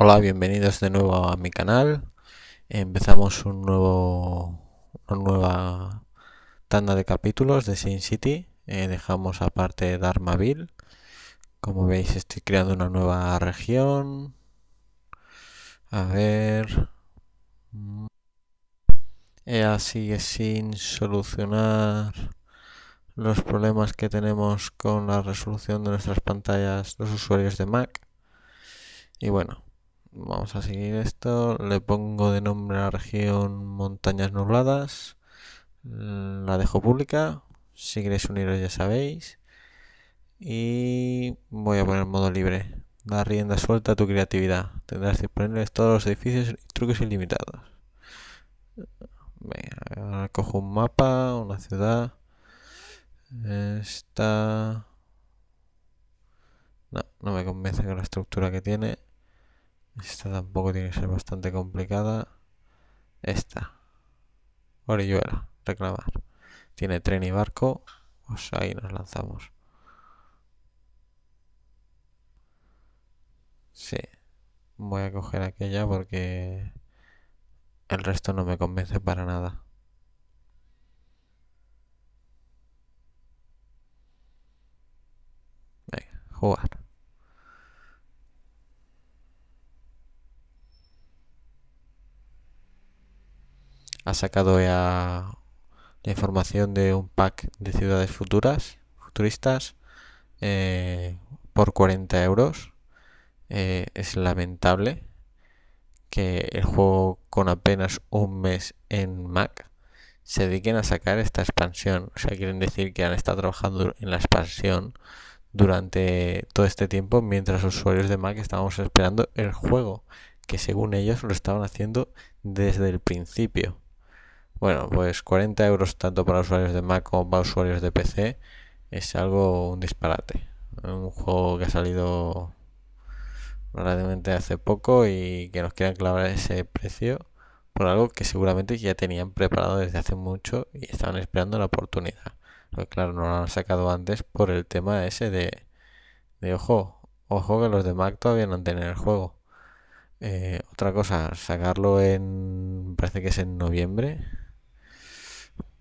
Hola, bienvenidos de nuevo a mi canal. Empezamos un nuevo, una nueva tanda de capítulos de Sin City. Eh, dejamos aparte Darmaville, Como veis, estoy creando una nueva región. A ver. Mm. EA sigue sin solucionar los problemas que tenemos con la resolución de nuestras pantallas los usuarios de Mac. Y bueno, Vamos a seguir esto. Le pongo de nombre a la región Montañas Nubladas. La dejo pública. Si queréis uniros ya sabéis. Y voy a poner modo libre. Da rienda suelta a tu creatividad. Tendrás disponibles todos los edificios y trucos ilimitados. Venga, ahora cojo un mapa, una ciudad. Esta... No, no me convence con la estructura que tiene. Esta tampoco tiene que ser bastante complicada. Esta. orilluela, reclamar. Tiene tren y barco. Pues ahí nos lanzamos. Sí. Voy a coger aquella porque el resto no me convence para nada. Venga, jugar. ha sacado ya la información de un pack de ciudades futuras, futuristas, eh, por 40 euros. Eh, es lamentable que el juego con apenas un mes en Mac se dediquen a sacar esta expansión. O sea, quieren decir que han estado trabajando en la expansión durante todo este tiempo mientras los usuarios de Mac estábamos esperando el juego, que según ellos lo estaban haciendo desde el principio. Bueno, pues 40 euros tanto para usuarios de Mac como para usuarios de PC es algo un disparate. Un juego que ha salido relativamente hace poco y que nos quieran clavar ese precio por algo que seguramente ya tenían preparado desde hace mucho y estaban esperando la oportunidad. Pero pues claro, no lo han sacado antes por el tema ese de, ojo, ojo que los de Mac todavía no tienen el juego. Eh, otra cosa, sacarlo en, parece que es en noviembre,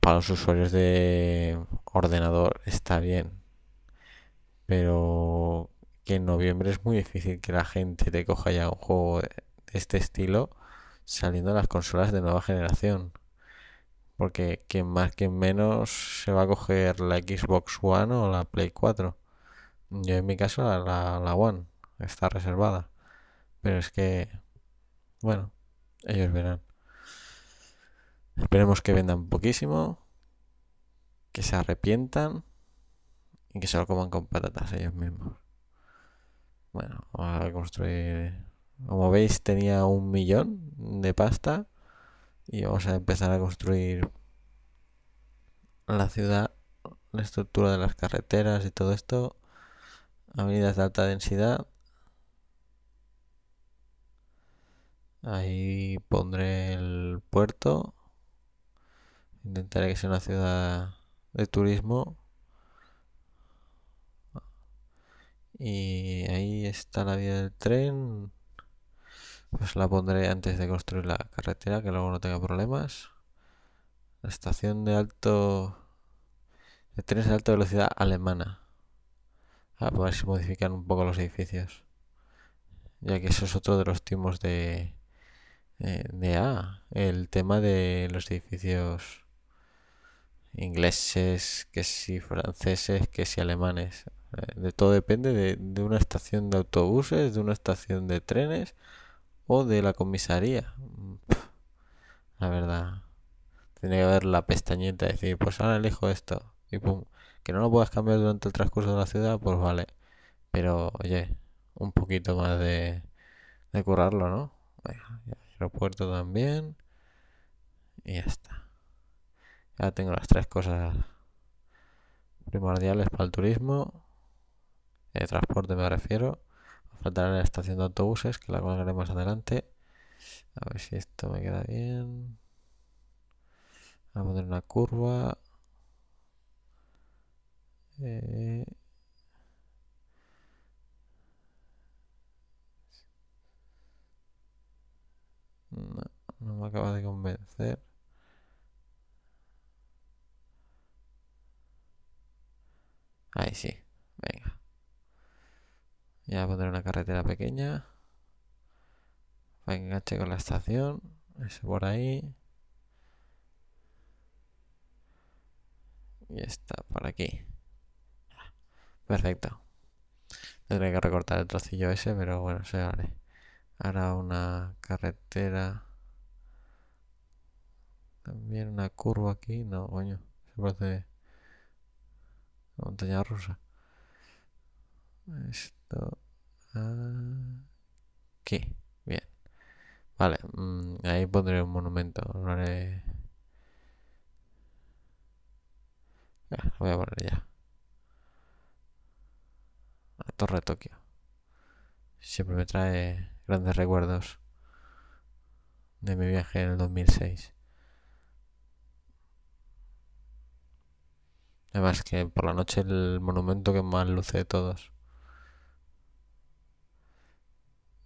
para los usuarios de ordenador está bien, pero que en noviembre es muy difícil que la gente te coja ya un juego de este estilo saliendo de las consolas de nueva generación. Porque quien más, que menos se va a coger la Xbox One o la Play 4. Yo en mi caso la One está reservada. Pero es que, bueno, ellos verán. Esperemos que vendan poquísimo, que se arrepientan y que se lo coman con patatas ellos mismos. Bueno, vamos a construir... Como veis, tenía un millón de pasta y vamos a empezar a construir la ciudad, la estructura de las carreteras y todo esto, avenidas de alta densidad. Ahí pondré el puerto. Intentaré que sea una ciudad de turismo. Y ahí está la vía del tren. Pues la pondré antes de construir la carretera, que luego no tenga problemas. La estación de alto. de trenes de alta velocidad alemana. A ver si modifican un poco los edificios. Ya que eso es otro de los timos de. Eh, de A. El tema de los edificios ingleses, que si franceses, que si alemanes. Eh, de todo depende de, una estación de autobuses, de una estación de trenes o de la comisaría. Mm, la verdad, tiene que haber la pestañita decir, pues ahora elijo esto. Y pum, que no lo puedas cambiar durante el transcurso de la ciudad, pues vale. Pero oye, un poquito más de, de curarlo, ¿no? aeropuerto también. Y ya está. Ya tengo las tres cosas primordiales para el turismo. El eh, transporte me refiero. Faltará la estación de autobuses, que la más adelante. A ver si esto me queda bien. Vamos a poner una curva. Eh, no, no me acaba de convencer. Ahí sí. Venga. Ya pondré una carretera pequeña. Para que enganche con la estación. Ese por ahí. Y está por aquí. Perfecto. Tendré que recortar el trocillo ese, pero bueno, se vale. Ahora una carretera. También una curva aquí. No, coño. Se parece montaña rusa. Esto. Aquí. Ah, Bien. Vale. Mm, ahí pondré un monumento. voy a poner ya. La Torre de Tokio. Siempre me trae grandes recuerdos de mi viaje en el 2006. Además que por la noche el monumento que más luce de todos.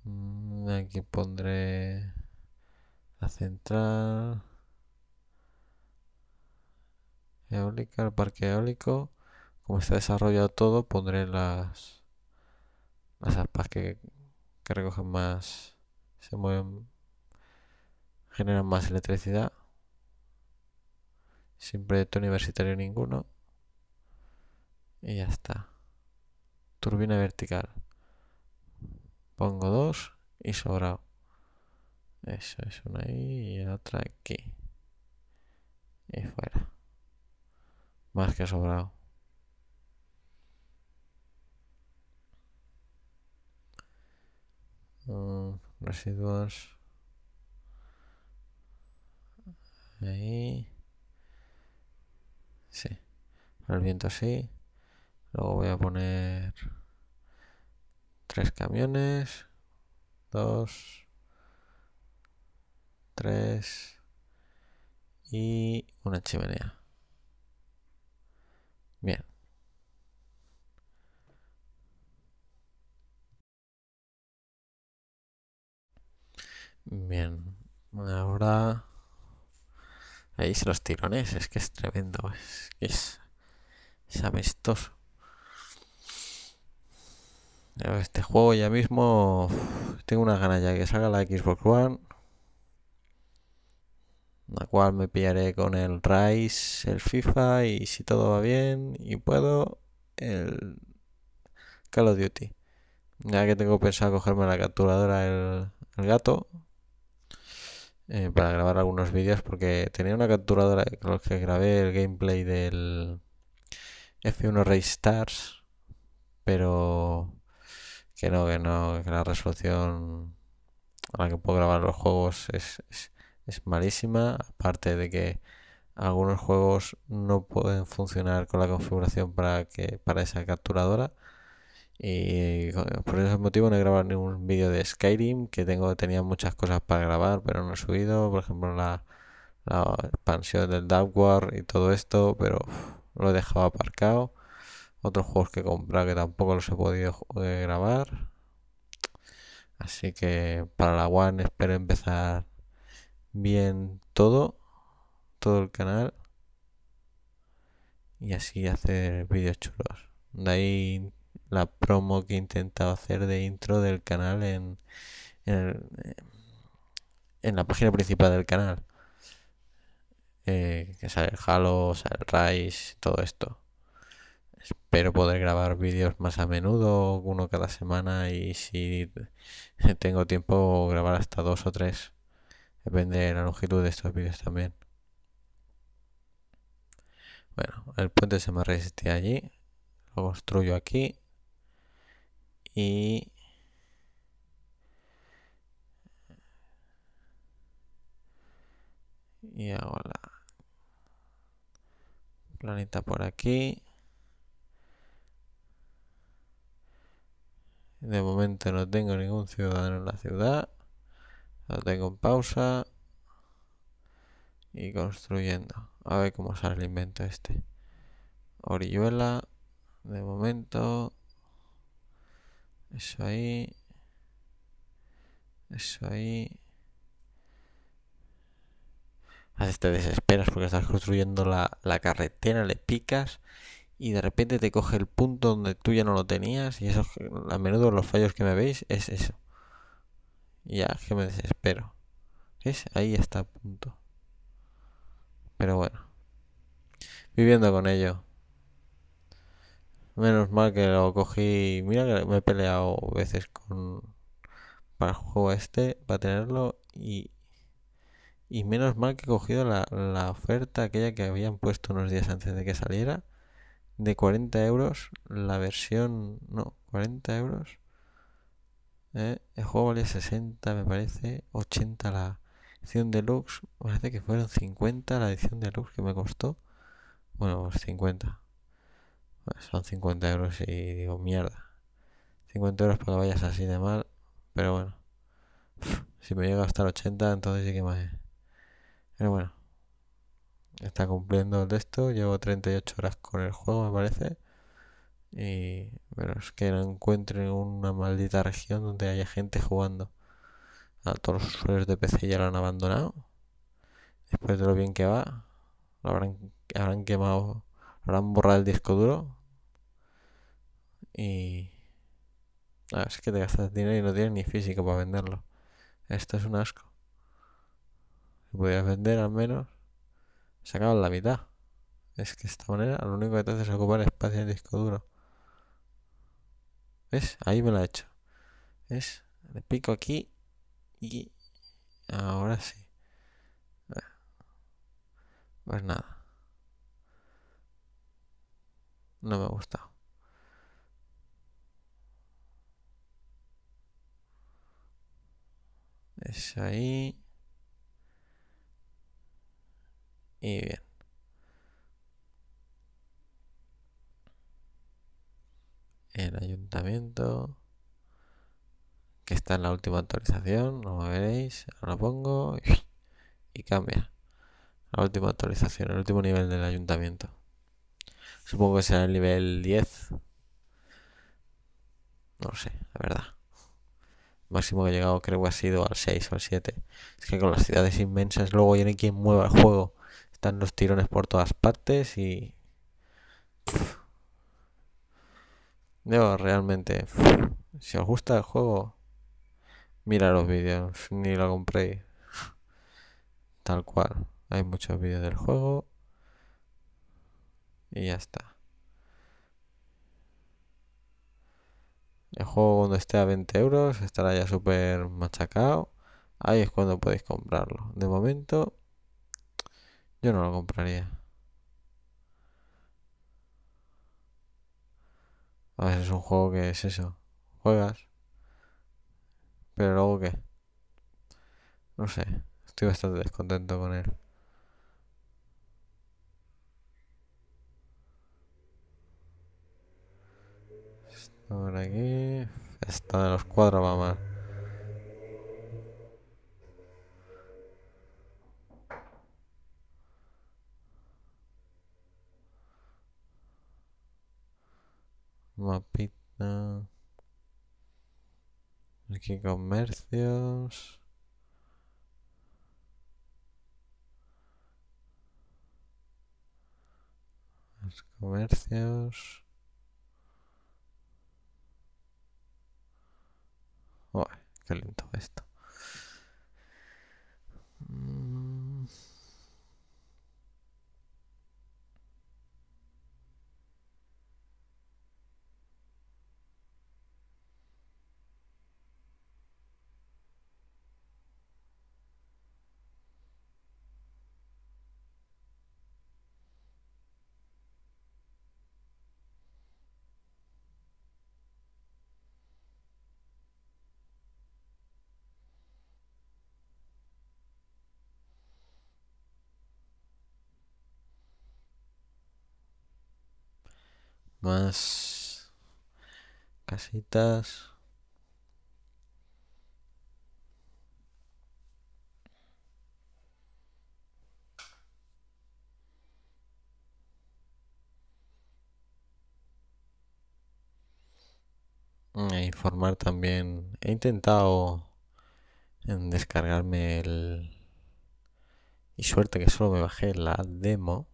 Mm, aquí pondré la central. Eólica, el parque eólico. Como está desarrollado todo, pondré las, las aspas que, que recogen más, se mueven, generan más electricidad. Sin proyecto universitario ninguno y ya está. Turbina vertical. Pongo dos y sobrado. Eso es una y otra aquí. Y fuera. Más que sobrado. Mm, residuos. Ahí. Sí. El viento así. Luego voy a poner tres camiones, dos, tres y una chimenea. Bien. Bien, ahora veis los tirones, es que es tremendo, es que es amistoso. Este juego ya mismo tengo una ganas ya que salga la Xbox One. La cual me pillaré con el Rise, el FIFA y si todo va bien y puedo, el Call of Duty. Ya que tengo pensado cogerme la capturadora el, gato eh, para grabar algunos vídeos porque tenía una capturadora con la que grabé el gameplay del F1 Race Stars, pero que no, que no, que la resolución a la que puedo grabar los juegos es, malísima, aparte de que algunos juegos no pueden funcionar con la configuración para, que, para esa capturadora. Y por ese motivo no he grabado ningún vídeo de Skyrim, que tengo, tenía muchas cosas para grabar, pero no he subido. Por ejemplo, la, expansión del Dark War y todo esto, pero lo he dejado aparcado. Otros juegos que comprado que tampoco los he podido eh, grabar. Así que para la One espero empezar bien todo, todo el canal. Y así hacer vídeos chulos. De ahí la promo que he intentado hacer de intro del canal en, en, la página principal del canal. Eh, que sale el Halo, sale el Rise, todo esto. Espero poder grabar vídeos más a menudo, uno cada semana y si tengo tiempo grabar hasta dos o tres. Depende de la longitud de estos vídeos también. Bueno, el puente se me resiste allí. Lo construyo aquí. Y... Y hago la planeta por aquí. De momento no tengo ningún ciudadano en la ciudad. Lo tengo en pausa. Y construyendo. A ver cómo sale el invento este. Orilluela. De momento. Eso ahí. Eso ahí. Haces te desesperas porque estás construyendo la, la carretera, le picas y de repente te coge el punto donde tú ya no lo tenías y eso a menudo los fallos que me veis es eso. Ya, que me desespero. es Ahí está a punto. Pero bueno. Viviendo con ello. Menos mal que lo cogí. Mira que me he peleado veces con. Para el juego este, para tenerlo. Y. Y menos mal que he cogido la, la oferta aquella que habían puesto unos días antes de que saliera de 40 euros la versión... No, 40 euros. Eh, el juego vale 60, me parece. 80 la edición deluxe. Parece que fueron 50 la edición deluxe que me costó. Bueno, 50. Pues son 50 euros y digo, mierda. 50 euros para que vayas así de mal. Pero bueno. Si me llega hasta el 80, entonces sí que más. Pero bueno está cumpliendo el texto. Llevo 38 horas con el juego, me parece. Y pero es que no encuentro una maldita región donde haya gente jugando. A todos los usuarios de PC ya lo han abandonado. Después de lo bien que va, lo habrán, quemado, lo habrán borrado el disco duro. Y. Ah, es que te gastas dinero y no tienes ni físico para venderlo. Esto es un asco. Voy a vender al menos. Se acaban la mitad. Es que de esta manera lo único que te hace es ocupar espacio en disco duro. ¿Ves? Ahí me lo ha hecho. ¿Ves? Le pico aquí y ahora sí. Pues nada. No me ha gustado. Es ahí. y bien. El ayuntamiento, que está en la última actualización, no veréis, ahora lo pongo y cambia. La última actualización, el último nivel del ayuntamiento. Supongo que será el nivel 10. No lo sé, la verdad. máximo que he llegado creo que ha sido al 6 o al 7. Es que con las ciudades inmensas luego viene quien mueva el juego. Están los tirones por todas partes y... Yo realmente, si os gusta el juego, mira los vídeos, ni lo compréis. Tal cual, hay muchos vídeos del juego y ya está. El juego cuando esté a 20 euros estará ya súper machacado. Ahí es cuando podéis comprarlo. De momento yo no lo compraría. A es un juego que es eso. Juegas. Pero luego qué. No sé. Estoy bastante descontento con él. Por aquí. Esta de los cuatro va mal. mapita. Aquí comercios. comercios. Uy, qué lindo esto. Mm. más casitas. Mm, e informar también. He intentado en descargarme el... Y suerte que solo me bajé la demo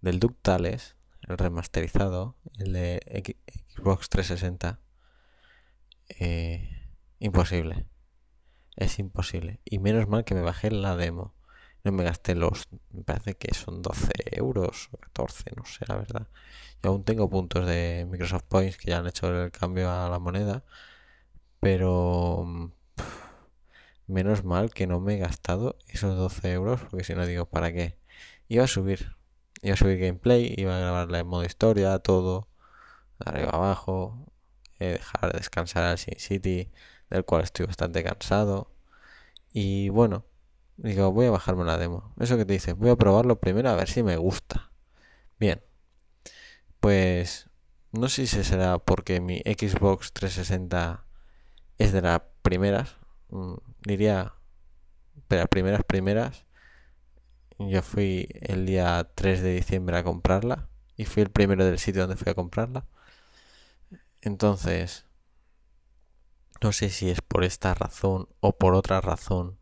del Ductales el remasterizado, el de Xbox 360, eh, imposible. Es imposible. Y menos mal que me bajé la demo. No me gasté los, me parece que son 12 euros o 14, no sé, la verdad. Yo aún tengo puntos de Microsoft Points que ya han hecho el cambio a la moneda, pero menos mal que no me he gastado esos 12 euros, porque si no digo, ¿para qué? Iba a subir, iba a subir gameplay, iba a grabarla en modo historia, todo, de arriba abajo, eh, dejar descansar al Sin City, del cual estoy bastante cansado. Y bueno, digo, voy a bajarme la demo. Eso que te dice, voy a probarlo primero a ver si me gusta. Bien, pues no sé si será porque mi Xbox 360 es de las primeras, mm, diría, pero primeras primeras yo fui el día 3 de diciembre a comprarla y fui el primero del sitio donde fui a comprarla. Entonces, no sé si es por esta razón o por otra razón,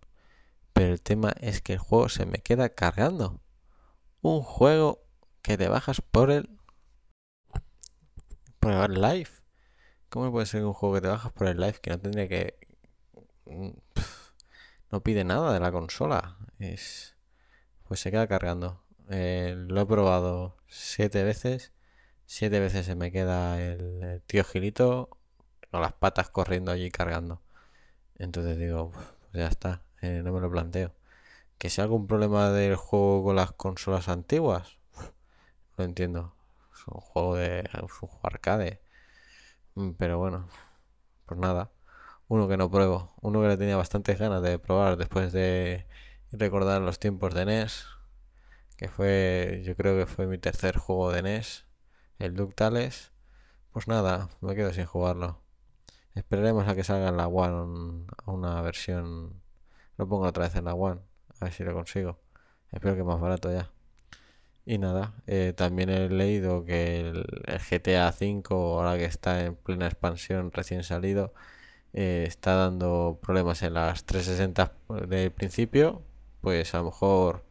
pero el tema es que el juego se me queda cargando. Un juego que te bajas por el por el live. ¿Cómo puede ser un juego que te bajas por el live que no tendría que mm, no pide nada de la consola? Es pues se queda cargando. Eh, lo he probado siete veces. Siete veces se me queda el, tío Gilito con las patas corriendo allí cargando. Entonces digo, pues ya está, eh, no me lo planteo. Que sea algún problema del juego con las consolas antiguas, lo entiendo. Es un juego de es un juego arcade. Mm, pero bueno, pues nada. Uno que no pruebo. Uno que le tenía bastantes ganas de probar después de recordar los tiempos de NES, que fue, yo creo que fue mi tercer juego de NES, el Ductales. Pues nada, me quedo sin jugarlo. Esperaremos a que salga en la One una versión. Lo pongo otra vez en la One, a ver si lo consigo. Espero que más barato ya. Y nada, eh, también he leído que el, GTA V, ahora que está en plena expansión, recién salido, eh, está dando problemas en las 360 del principio, pues a lo mejor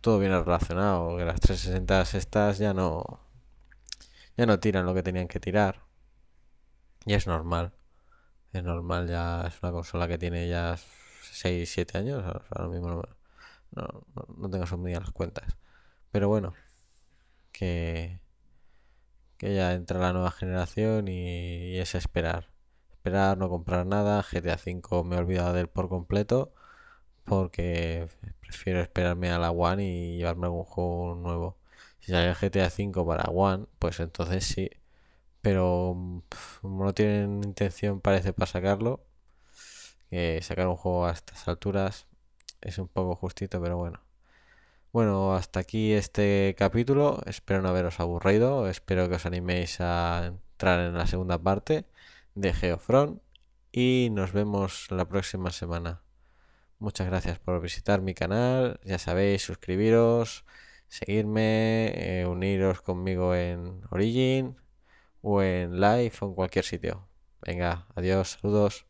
todo viene relacionado, que las 360 estas ya no ya no tiran lo que tenían que tirar. Y es normal. Es normal, ya es una consola que tiene ya 6, 7 años, ahora mismo no, no, no tengo las cuentas. Pero bueno, que que ya entra la nueva generación y, y, es esperar. Esperar, no comprar nada. GTA V me he olvidado de él por completo porque prefiero esperarme a la One y llevarme algún juego nuevo. Si sale el GTA V para One, pues entonces sí. Pero mm, no tienen intención, parece, para sacarlo. Que sacar un juego a estas alturas es un poco justito, pero bueno. Bueno, hasta aquí este capítulo. Espero no haberos aburrido. Espero que os animéis a entrar en la segunda parte de Geofront. Y nos vemos la próxima semana. Muchas gracias por visitar mi canal. Ya sabéis, suscribiros, seguirme, eh, uniros conmigo en Origin o en Live o en cualquier sitio. Venga, adiós, saludos.